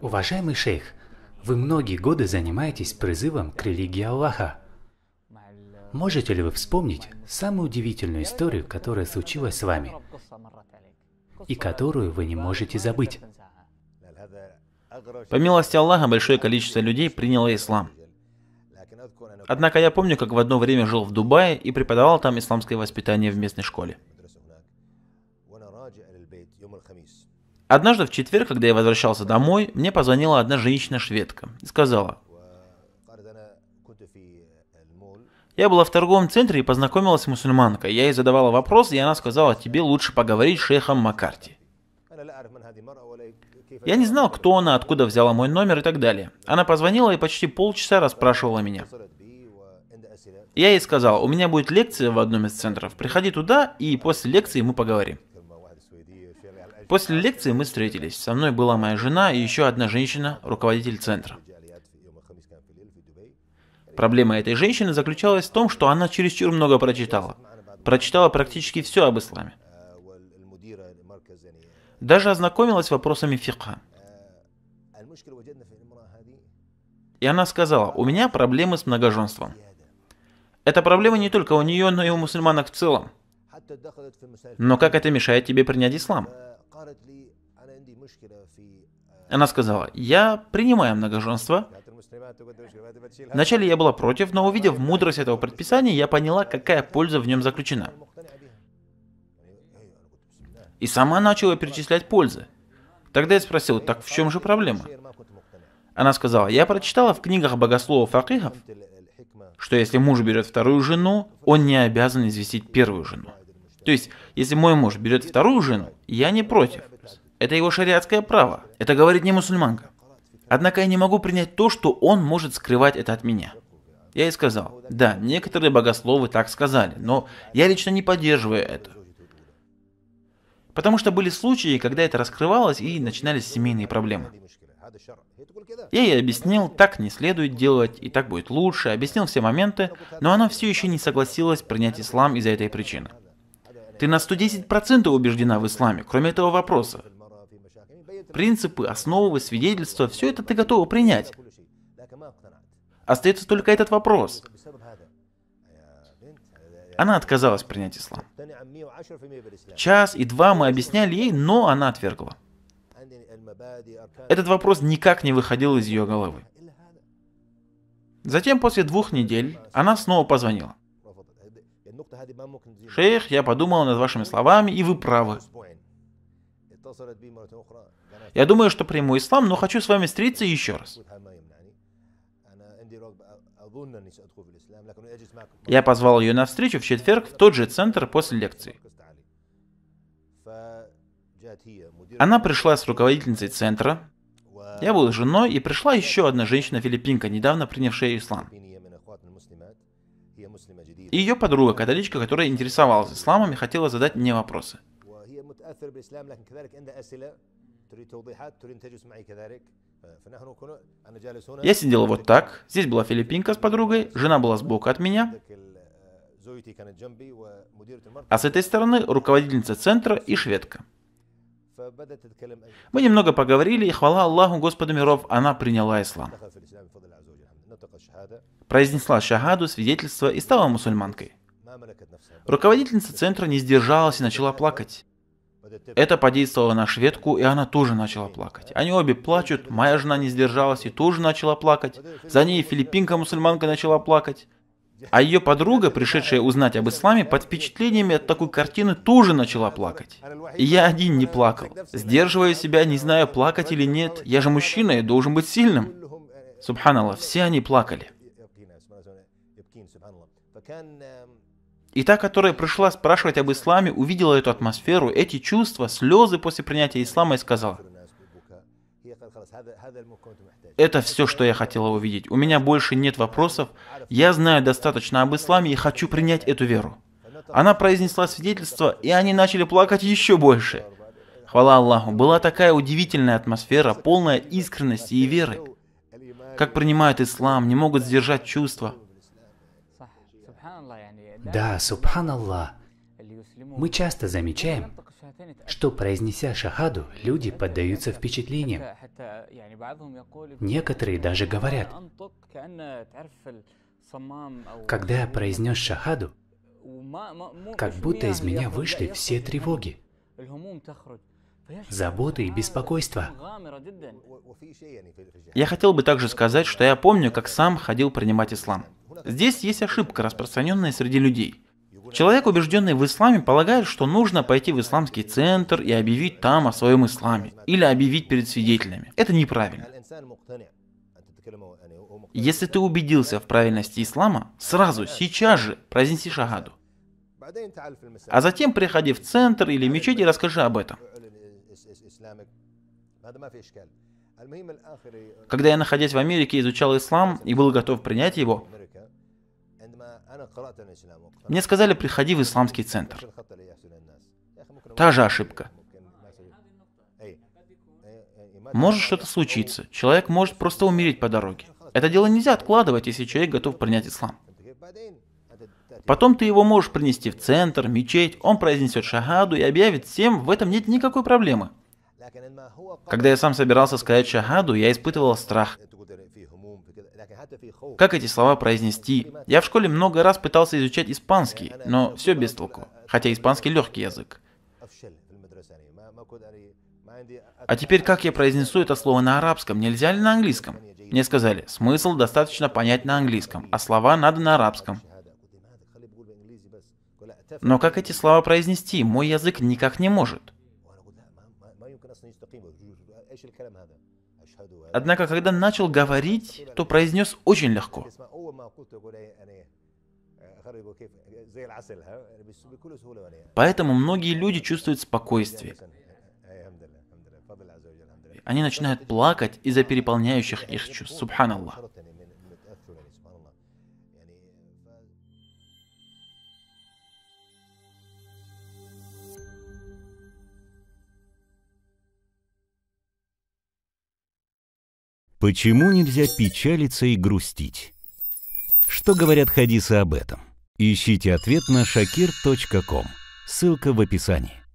Уважаемый шейх, вы многие годы занимаетесь призывом к религии Аллаха. Можете ли вы вспомнить самую удивительную историю, которая случилась с вами, и которую вы не можете забыть? По милости Аллаха большое количество людей приняло ислам. Однако я помню, как в одно время жил в Дубае и преподавал там исламское воспитание в местной школе. Однажды в четверг, когда я возвращался домой, мне позвонила одна женщина-шведка и сказала, Я была в торговом центре и познакомилась с мусульманкой. Я ей задавала вопрос, и она сказала, тебе лучше поговорить с шейхом Маккарти. Я не знал, кто она, откуда взяла мой номер и так далее. Она позвонила и почти полчаса расспрашивала меня. Я ей сказал, у меня будет лекция в одном из центров, приходи туда и после лекции мы поговорим. После лекции мы встретились. Со мной была моя жена и еще одна женщина, руководитель центра. Проблема этой женщины заключалась в том, что она чересчур много прочитала. Прочитала практически все об исламе. Даже ознакомилась с вопросами фикха. И она сказала, у меня проблемы с многоженством. Эта проблема не только у нее, но и у мусульманок в целом. Но как это мешает тебе принять ислам? Она сказала, я принимаю многоженство. Вначале я была против, но увидев мудрость этого предписания, я поняла, какая польза в нем заключена. И сама начала перечислять пользы. Тогда я спросил, так в чем же проблема? Она сказала, я прочитала в книгах богословов Акихов, что если муж берет вторую жену, он не обязан известить первую жену. То есть, если мой муж берет вторую жену, я не против. Это его шариатское право. Это говорит не мусульманка. Однако я не могу принять то, что он может скрывать это от меня. Я ей сказал, да, некоторые богословы так сказали, но я лично не поддерживаю это. Потому что были случаи, когда это раскрывалось и начинались семейные проблемы. Я ей объяснил, так не следует делать, и так будет лучше, объяснил все моменты, но она все еще не согласилась принять ислам из-за этой причины. Ты на 110% убеждена в исламе, кроме этого вопроса. Принципы, основы, свидетельства, все это ты готова принять. Остается только этот вопрос. Она отказалась принять ислам. Час и два мы объясняли ей, но она отвергла. Этот вопрос никак не выходил из ее головы. Затем после двух недель она снова позвонила. Шейх, я подумал над вашими словами, и вы правы. Я думаю, что приму ислам, но хочу с вами встретиться еще раз. Я позвал ее на встречу в четверг в тот же центр после лекции. Она пришла с руководительницей центра. Я был женой, и пришла еще одна женщина-филиппинка, недавно принявшая ислам. И ее подруга, католичка, которая интересовалась исламом и хотела задать мне вопросы. Я сидел вот так. Здесь была филиппинка с подругой, жена была сбоку от меня. А с этой стороны руководительница центра и шведка. Мы немного поговорили, и хвала Аллаху Господу миров, она приняла ислам произнесла шахаду, свидетельство и стала мусульманкой. Руководительница центра не сдержалась и начала плакать. Это подействовало на шведку, и она тоже начала плакать. Они обе плачут, моя жена не сдержалась и тоже начала плакать. За ней филиппинка-мусульманка начала плакать. А ее подруга, пришедшая узнать об исламе, под впечатлениями от такой картины тоже начала плакать. И я один не плакал. Сдерживая себя, не знаю, плакать или нет. Я же мужчина и должен быть сильным. Субханаллах, все они плакали. И та, которая пришла спрашивать об исламе, увидела эту атмосферу, эти чувства, слезы после принятия ислама и сказала, это все, что я хотела увидеть. У меня больше нет вопросов. Я знаю достаточно об исламе и хочу принять эту веру. Она произнесла свидетельство, и они начали плакать еще больше. Хвала Аллаху, была такая удивительная атмосфера, полная искренности и веры как принимают ислам, не могут сдержать чувства. Да, субханаллах. Мы часто замечаем, что произнеся шахаду, люди поддаются впечатлениям. Некоторые даже говорят, когда я произнес шахаду, как будто из меня вышли все тревоги заботы и беспокойство. Я хотел бы также сказать, что я помню, как сам ходил принимать ислам. Здесь есть ошибка, распространенная среди людей. Человек, убежденный в исламе, полагает, что нужно пойти в исламский центр и объявить там о своем исламе, или объявить перед свидетелями. Это неправильно. Если ты убедился в правильности ислама, сразу, сейчас же произнеси шагаду. А затем приходи в центр или мечеть и расскажи об этом. Э, Когда я, находясь в Америке, изучал ислам и был готов принять его, мне сказали, приходи в исламский центр. Та же ошибка. Э, э, может что-то случиться. Человек может просто умереть по дороге. Это дело нельзя откладывать, если человек готов принять ислам. Потом ты его можешь принести в центр, мечеть, он произнесет шагаду и объявит всем, в этом нет никакой проблемы. Когда я сам собирался сказать шахаду, я испытывал страх. Как эти слова произнести? Я в школе много раз пытался изучать испанский, но все без толку. Хотя испанский легкий язык. А теперь как я произнесу это слово на арабском? Нельзя ли на английском? Мне сказали, смысл достаточно понять на английском, а слова надо на арабском. Но как эти слова произнести? Мой язык никак не может. Однако, когда начал говорить, то произнес очень легко. Поэтому многие люди чувствуют спокойствие. Они начинают плакать из-за переполняющих их чувств. Субханаллах. Почему нельзя печалиться и грустить? Что говорят хадисы об этом? Ищите ответ на shakir.com. Ссылка в описании.